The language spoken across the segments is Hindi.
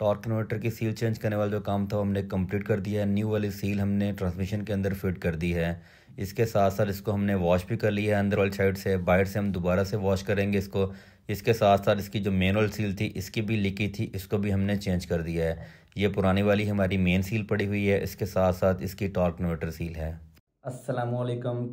टॉर्क इन्वर्टर की सील चेंज करने वाला जो काम था हमने कंप्लीट कर दिया है न्यू वाली सील हमने ट्रांसमिशन के अंदर फिट कर दी है इसके साथ साथ इसको हमने वॉश भी कर लिया है अंदर वाली साइड से बाहर से हम दोबारा से वॉश करेंगे इसको इसके साथ साथ इसकी जो मेन वाली सील थी इसकी भी लिकी थी इसको भी हमने चेंज कर दिया है ये पुरानी वाली हमारी मेन सील पड़ी हुई है इसके साथ साथ इसकी टॉर्क इन्वर्टर सील है असलम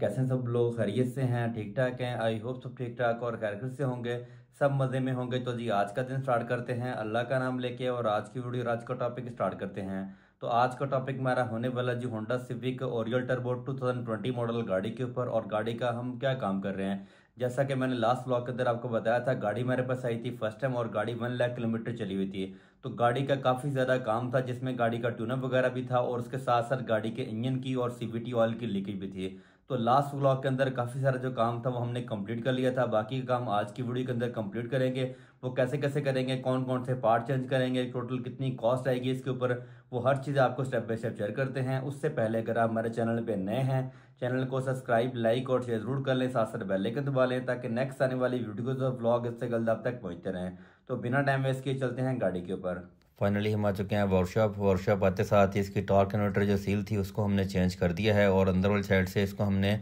कैसे सब लोग खैरियत से हैं ठीक ठाक हैं आई होप सब ठीक ठाक और खैर से होंगे सब मज़े में होंगे तो जी आज का दिन स्टार्ट करते हैं अल्लाह का नाम लेके और आज की वीडियो आज का टॉपिक स्टार्ट करते हैं तो आज का टॉपिक हमारा होने वाला जी Honda Civic Oriel turbo 2020 model गाड़ी के ऊपर और गाड़ी का हम क्या काम कर रहे हैं जैसा कि मैंने लास्ट ब्लॉक के अंदर आपको बताया था गाड़ी मेरे पास आई थी फर्स्ट टाइम और गाड़ी वन लाख किलोमीटर चली हुई थी तो गाड़ी का काफ़ी ज़्यादा काम था जिसमें गाड़ी का ट्यूनअप वगैरह भी था और उसके साथ साथ गाड़ी के इंजन की और सीवीटी ऑयल की लीकेज भी थी तो लास्ट व्लॉग के अंदर काफ़ी सारा जो काम था वो हमने कंप्लीट कर लिया था बाकी का काम आज की वीडियो के अंदर कंप्लीट करेंगे वो कैसे कैसे करेंगे कौन कौन से पार्ट चेंज करेंगे टोटल कितनी कॉस्ट आएगी इसके ऊपर वो हर चीज़ आपको स्टेप बाय स्टेप शेयर करते हैं उससे पहले अगर आप हमारे चैनल पर नए हैं चैनल को सब्सक्राइब लाइक और शेयर जरूर कर लें साथ साथ बेलाइकन दबा लें ताकि नेक्स्ट आने वाली वीडियोज़ और ब्लॉग इससे जल्द आप तक पहुँचते रहें तो बिना टाइम वेस्ट किए चलते हैं गाड़ी के ऊपर फाइनली हम आ चुके हैं वर्कशॉप वर्कशॉप आते साथ ही इसकी टॉर्क इन्वर्टर जो सील थी उसको हमने चेंज कर दिया है और अंदर वाली साइड से इसको हमने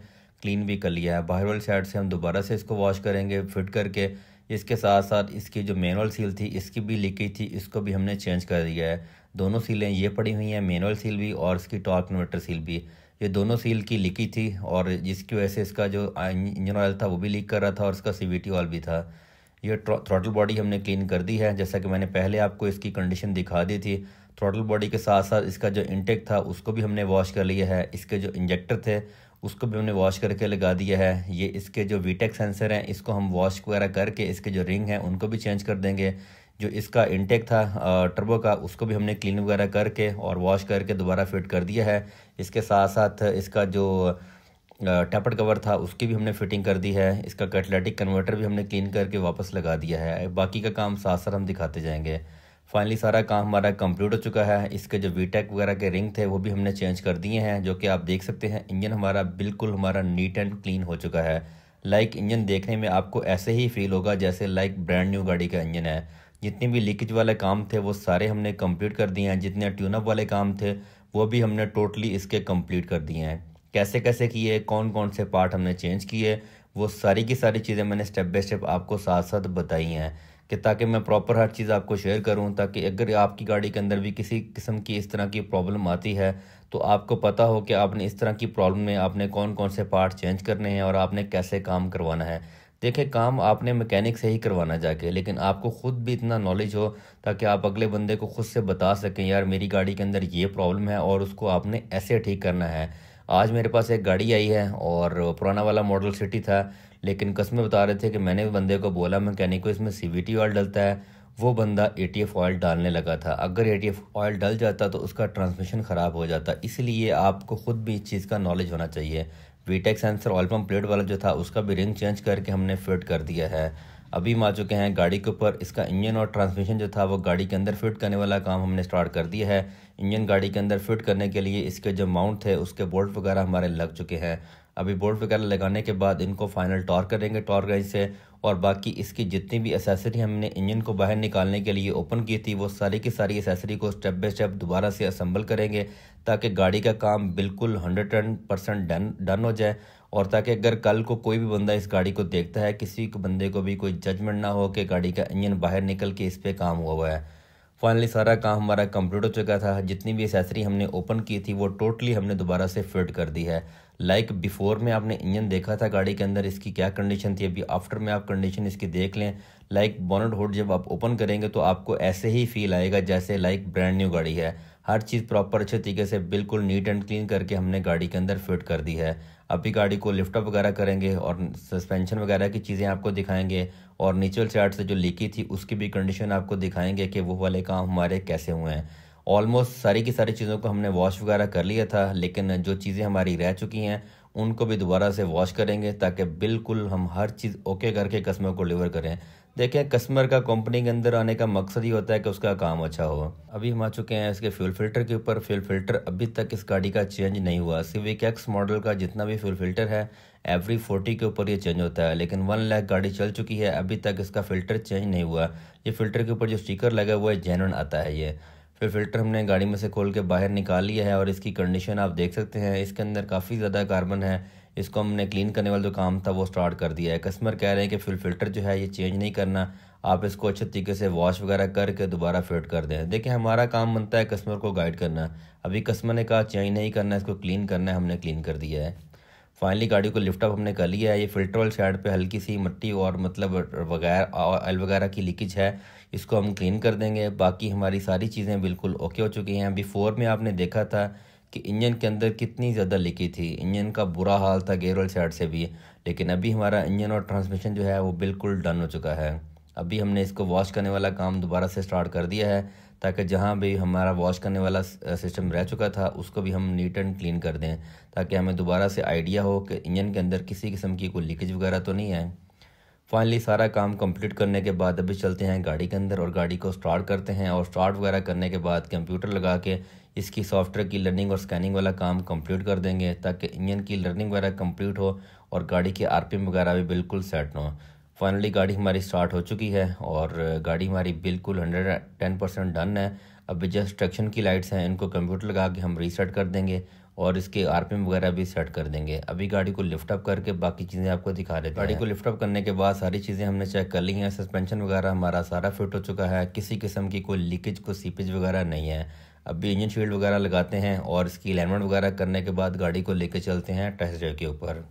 क्लीन भी कर लिया है बाहर वाली साइड से हम दोबारा से इसको वॉश करेंगे फिट करके इसके साथ साथ इसकी जो मैनुअल सील थी इसकी भी लीकेज थी इसको भी हमने चेंज कर दिया है दोनों सीलें ये पड़ी हुई हैं मैनुअल सील भी और इसकी टॉर्क इन्वर्टर सील भी ये दोनों सील की लीकी थी और जिसकी वजह से इसका जो इंजन ऑयल था वो भी लीक कर रहा था और इसका सी वी टी ऑयल भी था ये थ्रॉटल बॉडी हमने क्लीन कर दी है जैसा कि मैंने पहले आपको इसकी कंडीशन दिखा दी थी थ्रॉटल बॉडी के साथ साथ इसका जो इंटेक था उसको भी हमने वॉश कर लिया है इसके जो इंजेक्टर थे उसको भी हमने वॉश करके लगा दिया है ये इसके जो वीटेक सेंसर हैं इसको हम वॉश वगैरह करके इसके जो रिंग हैं उनको भी चेंज कर देंगे जो इसका इंटेक था टर्बो का उसको भी हमने क्लीन वगैरह करके और वॉश करके दोबारा फिट कर दिया है इसके साथ साथ इसका जो टैपर्ड कवर था उसकी भी हमने फिटिंग कर दी है इसका कटलेटिक कन्वर्टर भी हमने क्लीन करके वापस लगा दिया है बाकी का काम साथ साथ हम दिखाते जाएंगे फाइनली सारा काम हमारा कंप्लीट हो चुका है इसके जो वीटेक वगैरह के रिंग थे वो भी हमने चेंज कर दिए हैं जो कि आप देख सकते हैं इंजन हमारा बिल्कुल हमारा नीट एंड क्लीन हो चुका है लाइक इंजन देखने में आपको ऐसे ही फील होगा जैसे लाइक ब्रांड न्यू गाड़ी का इंजन है जितने भी लीकेज वाले काम थे वो सारे हमने कंप्लीट कर दिए हैं जितने ट्यूनअप वाले काम थे वो भी हमने टोटली इसके कंप्लीट कर दिए हैं कैसे कैसे किए कौन कौन से पार्ट हमने चेंज किए वो सारी की सारी चीज़ें मैंने स्टेप बाय स्टेप आपको साथ साथ बताई हैं कि ताकि मैं प्रॉपर हर चीज़ आपको शेयर करूं ताकि अगर आपकी गाड़ी के अंदर भी किसी किस्म की इस तरह की प्रॉब्लम आती है तो आपको पता हो कि आपने इस तरह की प्रॉब्लम में आपने कौन कौन से पार्ट चेंज करने हैं और आपने कैसे काम करवाना है देखिए काम आपने मैकेनिक से ही करवाना जाके लेकिन आपको खुद भी इतना नॉलेज हो ताकि आप अगले बंदे को खुद से बता सकें यार मेरी गाड़ी के अंदर ये प्रॉब्लम है और उसको आपने ऐसे ठीक करना है आज मेरे पास एक गाड़ी आई है और पुराना वाला मॉडल सिटी था लेकिन कसमें बता रहे थे कि मैंने भी बंदे को बोला मैकेनिक को इसमें सी ऑयल डलता है वो बंदा ए ऑयल डालने लगा था अगर ए ऑयल डल जाता तो उसका ट्रांसमिशन ख़राब हो जाता इसलिए आपको ख़ुद भी इस चीज़ का नॉलेज होना चाहिए VTEC sensor oil pump plate वाला जो था उसका भी रिंग चेंज करके हमने फिट कर दिया है अभी हम आ चुके हैं गाड़ी के ऊपर इसका इंजन और ट्रांसमिशन जो था वो गाड़ी के अंदर फिट करने वाला काम हमने स्टार्ट कर दिया है इंजन गाड़ी के अंदर फिट करने के लिए इसके जो माउंट थे उसके बोल्ट वगैरह हमारे लग चुके हैं अभी बोल्ट वगैरह लगाने के बाद इनको फाइनल टॉर करेंगे टॉर गाइज से और बाकी इसकी जितनी भी एसेसरी हमने इंजन को बाहर निकालने के लिए ओपन की थी वो सारी की सारी एसेसरी को स्टेप बाई स्टेप दोबारा से असम्बल करेंगे ताकि गाड़ी का काम बिल्कुल हंड्रेड परसेंट डन डन हो जाए और ताकि अगर कल को कोई भी बंदा इस गाड़ी को देखता है किसी को बंदे को भी कोई जजमेंट ना हो कि गाड़ी का इंजन बाहर निकल के इस पर काम हुआ हुआ है फाइनली सारा काम हमारा कंप्लीट हो चुका था जितनी भी एसेसरी हमने ओपन की थी वो टोटली हमने दोबारा से फिट कर दी है लाइक like बिफोर में आपने इंजन देखा था गाड़ी के अंदर इसकी क्या कंडीशन थी अभी आफ्टर में आप कंडीशन इसकी देख लें लाइक like बोनट होड जब आप ओपन करेंगे तो आपको ऐसे ही फील आएगा जैसे लाइक like ब्रांड न्यू गाड़ी है हर चीज़ प्रॉपर अच्छे तरीके से बिल्कुल नीट एंड क्लीन करके हमने गाड़ी के अंदर फिट कर दी है अभी गाड़ी को लिफ्टअप वगैरह करेंगे और सस्पेंशन वगैरह की चीज़ें आपको दिखाएंगे और नीचे चार्ट से जो लीकी थी उसकी भी कंडीशन आपको दिखाएंगे कि वो वाले काम हमारे कैसे हुए हैं ऑलमोस्ट सारी की सारी चीज़ों को हमने वॉश वगैरह कर लिया था लेकिन जो चीज़ें हमारी रह चुकी हैं उनको भी दोबारा से वॉश करेंगे ताकि बिल्कुल हम हर चीज़ ओके करके कस्टमर को डिलीवर करें देखें कस्टमर का कंपनी के अंदर आने का मकसद ही होता है कि उसका काम अच्छा हो अभी हम आ चुके हैं इसके फ्यूल फिल्टर के ऊपर फ्यूल फिल्टर अभी तक इस गाड़ी का चेंज नहीं हुआ सिविक एक्स मॉडल का जितना भी फ्यूल फिल्टर है एवरी फोर्टी के ऊपर ये चेंज होता है लेकिन वन लैख गाड़ी चल चुकी है अभी तक इसका फिल्टर चेंज नहीं हुआ ये फिल्टर के ऊपर जो स्टीकर लगा हुआ है जेनवन आता है ये फिर फिल्टर हमने गाड़ी में से खोल के बाहर निकाल लिया है और इसकी कंडीशन आप देख सकते हैं इसके अंदर काफ़ी ज़्यादा कार्बन है इसको हमने क्लीन करने वाला जो काम था वो स्टार्ट कर दिया है कस्टमर कह रहे हैं कि फिल फिल्टर जो है ये चेंज नहीं करना आप इसको अच्छे तरीके से वॉश वगैरह करके दोबारा फिट कर दें देखिए हमारा काम बनता है कस्टमर को गाइड करना अभी कस्टमर ने कहा चेंज नहीं करना इसको क्लीन करना है हमने क्लीन कर दिया है फाइनली गाड़ी को लिफ्टअप हमने कर लिया है ये फिल्टर वाले साइड पे हल्की सी मिट्टी और मतलब वगैरह ऑयल वगैरह की लीकेज है इसको हम क्लीन कर देंगे बाकी हमारी सारी चीज़ें बिल्कुल ओके हो चुकी हैं बिफोर में आपने देखा था कि इंजन के अंदर कितनी ज़्यादा लीकी थी इंजन का बुरा हाल था गेयर वाले साइड से भी लेकिन अभी हमारा इंजन और ट्रांसमिशन जो है वो बिल्कुल डन हो चुका है अभी हमने इसको वॉश करने वाला काम दोबारा से स्टार्ट कर दिया है ताकि जहाँ भी हमारा वॉश करने वाला सिस्टम रह चुका था उसको भी हम नीट एंड क्लीन कर दें ताकि हमें दोबारा से आइडिया हो कि इंजन के अंदर किसी किस्म की कोई लीकेज वगैरह तो नहीं है फाइनली सारा काम कंप्लीट करने के बाद अभी चलते हैं गाड़ी के अंदर और गाड़ी को स्टार्ट करते हैं और स्टार्ट वगैरह करने के बाद कंप्यूटर लगा के इसकी सॉफ्टवेयर की लर्निंग और स्कैनिंग वाला काम कंप्लीट कर देंगे ताकि इंजन की लर्निंग वगैरह कंप्लीट हो और गाड़ी के आरपीएम वगैरह भी बिल्कुल सेट ना हो फाइनली गाड़ी हमारी स्टार्ट हो चुकी है और गाड़ी हमारी बिल्कुल हंड्रेड टेन परसेंट डन है अब जस्ट ट्रक्शन की लाइट्स हैं इनको कंप्यूटर लगा के हम रीसेट कर देंगे और इसके आरपीएम वगैरह भी सेट कर देंगे अभी गाड़ी को लिफ्ट अप करके बाकी चीज़ें आपको दिखा हैं गाड़ी को लिफ्ट अप करने के बाद सारी चीज़ें हमने चेक कर ली हैं सस्पेंशन वगैरह हमारा सारा फिट हो चुका है किसी किस्म की कोई लीकेज कोई सीपेज वगैरह नहीं है अभी इंजन शील्ड वगैरह लगाते हैं और इसकी अलाइनमेंट वगैरह करने के बाद गाड़ी को लेकर चलते हैं टेस्ट ड्राइव के ऊपर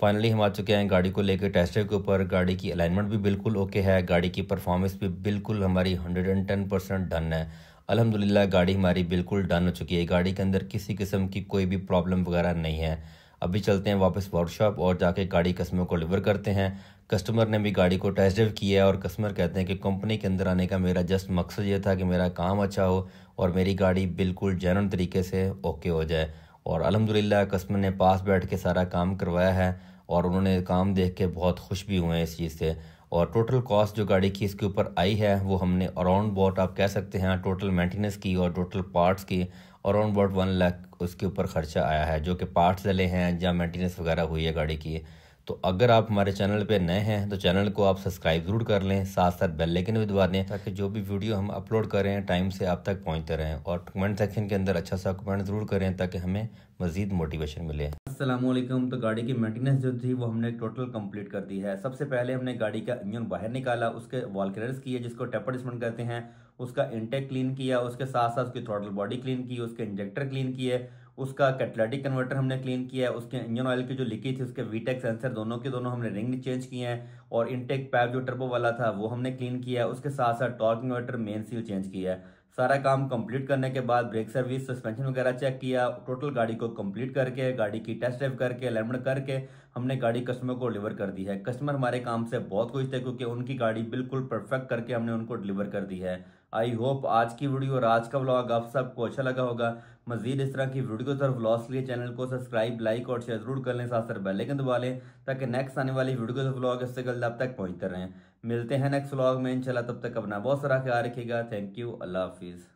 फाइनली हम आ चुके हैं गाड़ी को लेकर टेस्ट ड्राइव के ऊपर गाड़ी की अलाइनमेंट भी बिल्कुल ओके है गाड़ी की परफॉर्मेंस भी बिल्कुल हमारी hundred and ten percent done है अलहमदिल्ला गाड़ी हमारी बिल्कुल डन हो चुकी है गाड़ी के अंदर किसी किस्म की कोई भी प्रॉब्लम वगैरह नहीं है अभी चलते हैं वापस वर्कशॉप और जाके गाड़ी कस्टमर को डिलीवर करते हैं कस्टमर ने भी गाड़ी को टेस्ट ड्राइव किया है और कस्टमर कहते हैं कि कंपनी के अंदर आने का मेरा जस्ट मकसद ये था कि मेरा काम अच्छा हो और मेरी गाड़ी बिल्कुल जैन तरीके से ओके हो जाए और अलहमदिल्ला कस्म ने पास बैठ के सारा काम करवाया है और उन्होंने काम देख के बहुत खुश भी हुए हैं इस चीज़ से और टोटल कॉस्ट जो गाड़ी की इसके ऊपर आई है वो हमने अराउंड बॉट आप कह सकते हैं टोटल मेंटेनेंस की और टोटल पार्ट्स की अराउंड बॉट वन लाख उसके ऊपर खर्चा आया है जो कि पार्ट्स डले हैं या मेंटेनेंस वगैरह हुई है गाड़ी की तो अगर आप हमारे चैनल पे नए हैं तो चैनल को आप सब्सक्राइब ज़रूर कर लें साथ साथ बेल लेकिन भी दबा दें ताकि जो भी वीडियो हम अपलोड कर रहे हैं टाइम से आप तक पहुंचते रहें और कमेंट सेक्शन के अंदर अच्छा सा कमेंट ज़रूर करें ताकि हमें मज़ीद मोटिवेशन मिले असलम तो गाड़ी की मेंटेनेंस जो थी वो हमने टोटल कम्प्लीट कर दी है सबसे पहले हमने गाड़ी का इंजन बाहर निकाला उसके वॉल क्लियरेंस किए जिसको टेपर करते हैं उसका इंटेक क्लीन किया उसके साथ साथ उसकी टोटल बॉडी क्लीन की उसके इंजेक्टर क्लीन किए उसका कैटलाइटिक कन्वर्टर हमने क्लीन किया है उसके इंजन ऑयल की जो लीकेज थी उसके वीटेक सेंसर दोनों के दोनों हमने रिंग चेंज किए हैं और इनटेक पैप जो टर्बो वाला था वो हमने क्लीन किया है उसके साथ साथ torque inverter main seal change किया है सारा काम कंप्लीट करने के बाद ब्रेक सर्विस सस्पेंशन वगैरह चेक किया टोटल गाड़ी को कंप्लीट करके गाड़ी की टेस्ट ड्राइव करके अलाइनमेंट करके हमने गाड़ी कस्टमर को डिलीवर कर दी है कस्टमर हमारे काम से बहुत खुश थे क्योंकि उनकी गाड़ी बिल्कुल परफेक्ट करके हमने उनको डिलीवर कर दी है आई होप आज की वीडियो और आज का ब्लॉग आप सबको अच्छा लगा होगा मजीद इस तरह की वीडियोस और ब्लॉग्स लिए चैनल को सब्सक्राइब लाइक और शेयर जरूर कर लें साथ साथ बेलाइकन दबा लें ताकि नेक्स्ट आने वाली वीडियो और ब्लॉग इससे जल्द आप तक पहुंचते रहें मिलते हैं नेक्स्ट ब्लॉग में इंशाल्लाह तब तक अपना बहुत सारा ख्याल रखिएगा थैंक यू अल्लाह हाफिज़